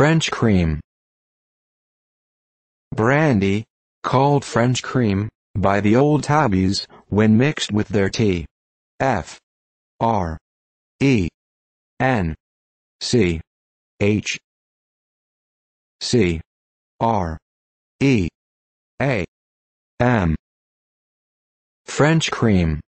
French cream. Brandy, called French cream, by the old tabbies, when mixed with their tea. F. R. E. N. C. H. C. R. E. A. M. French cream.